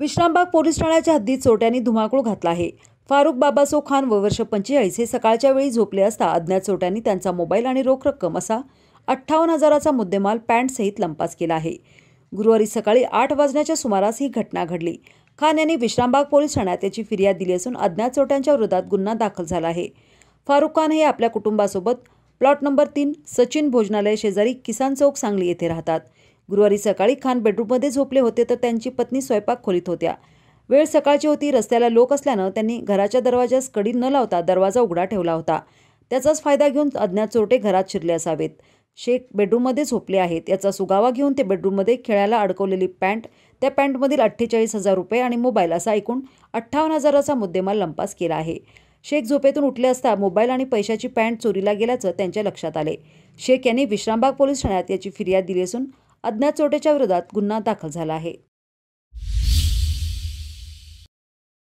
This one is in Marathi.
विश्रामबाग पोलीस ठाण्याच्या हद्दीत चोट्यांनी धुमाकूळ घातला आहे फारुख बाबासो खान व वर्ष पंचेचाळीस हे सकाळच्या वेळी झोपले असता अज्ञात चोट्यांनी त्यांचा मोबाईल आणि रोख रक्कम असा अठ्ठावन्न हजाराचा मुद्देमाल सहित लंपास केला आहे गुरुवारी सकाळी आठ वाजण्याच्या सुमारास ही घटना घडली खान यांनी विश्रामबाग पोलीस ठाण्यात याची फिर्याद दिली असून अज्ञात चोट्यांच्या विरोधात गुन्हा दाखल झाला आहे फारुख खान हे आपल्या कुटुंबासोबत प्लॉट नंबर तीन सचिन भोजनालय शेजारी किसान चौक सांगली येथे राहतात गुरुवारी सकाळी खान बेडरूममध्ये झोपले होते तर त्यांची पत्नी स्वयंपाक खोलीत होत्या वेळ सकाळची होती रस्त्याला लोक असल्यानं त्यांनी घराच्या दरवाजास कडी न लावता दरवाजा उघडा ठेवला होता त्याचाच फायदा घेऊन अज्ञात चोरटे घरात शिरले असावेत शेख बेडरूममध्ये झोपले आहेत याचा सुगावा घेऊन ते बेडरूममध्ये खेळायला अडकवलेली पॅन्ट त्या पॅन्टमधील अठ्ठेचाळीस हजार रुपये आणि मोबाईल असा एकूण अठ्ठावन्न हजाराचा मुद्देमाल लंपास केला आहे शेख झोपेतून उठले असता मोबाईल आणि पैशाची पॅन्ट चोरीला गेल्याचं त्यांच्या लक्षात आले शेख यांनी विश्रामबाग पोलीस ठाण्यात याची फिर्याद दिली असून अज्ञात चोटेच्या विरोधात गुन्हा दाखल झाला आहे